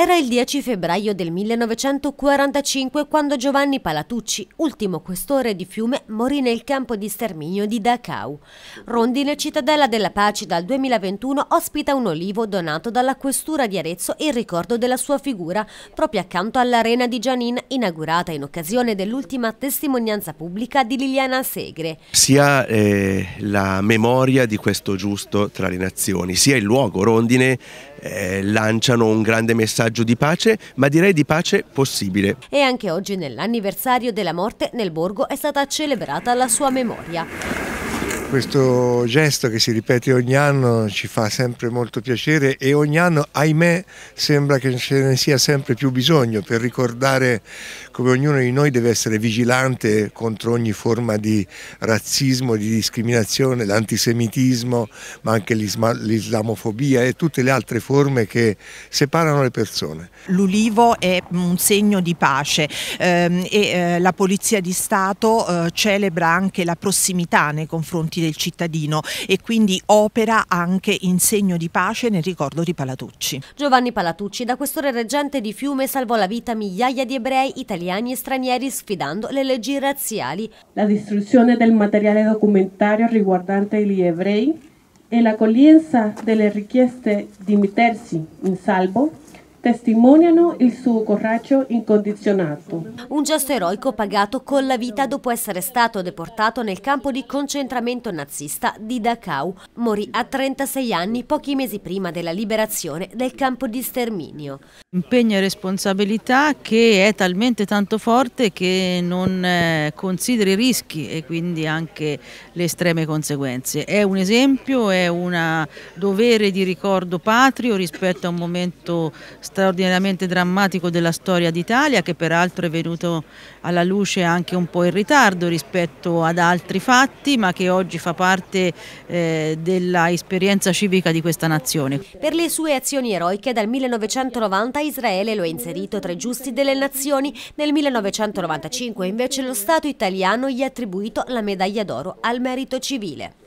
Era il 10 febbraio del 1945 quando Giovanni Palatucci, ultimo questore di Fiume, morì nel campo di sterminio di Dachau. Rondine Cittadella della Pace dal 2021 ospita un olivo donato dalla questura di Arezzo in ricordo della sua figura, proprio accanto all'arena di Gianin, inaugurata in occasione dell'ultima testimonianza pubblica di Liliana Segre. Sia eh, la memoria di questo giusto tra le nazioni, sia il luogo Rondine eh, lanciano un grande messaggio di pace, ma direi di pace possibile. E anche oggi nell'anniversario della morte nel borgo è stata celebrata la sua memoria. Questo gesto che si ripete ogni anno ci fa sempre molto piacere e ogni anno, ahimè, sembra che ce ne sia sempre più bisogno per ricordare come ognuno di noi deve essere vigilante contro ogni forma di razzismo, di discriminazione, l'antisemitismo, ma anche l'islamofobia e tutte le altre forme che separano le persone. L'ulivo è un segno di pace ehm, e eh, la Polizia di Stato eh, celebra anche la prossimità nei confronti diritti del cittadino e quindi opera anche in segno di pace nel ricordo di Palatucci. Giovanni Palatucci, da questore reggente di Fiume, salvò la vita migliaia di ebrei, italiani e stranieri sfidando le leggi razziali. La distruzione del materiale documentario riguardante gli ebrei e l'accoglienza delle richieste di mettersi in salvo testimoniano il suo coraggio incondizionato. Un gesto eroico pagato con la vita dopo essere stato deportato nel campo di concentramento nazista di Dachau. Morì a 36 anni, pochi mesi prima della liberazione del campo di sterminio. Impegno e responsabilità che è talmente tanto forte che non eh, consideri i rischi e quindi anche le estreme conseguenze. È un esempio, è un dovere di ricordo patrio rispetto a un momento straordinario straordinariamente drammatico della storia d'Italia che peraltro è venuto alla luce anche un po' in ritardo rispetto ad altri fatti ma che oggi fa parte eh, della esperienza civica di questa nazione. Per le sue azioni eroiche dal 1990 Israele lo ha inserito tra i giusti delle nazioni, nel 1995 invece lo Stato italiano gli ha attribuito la medaglia d'oro al merito civile.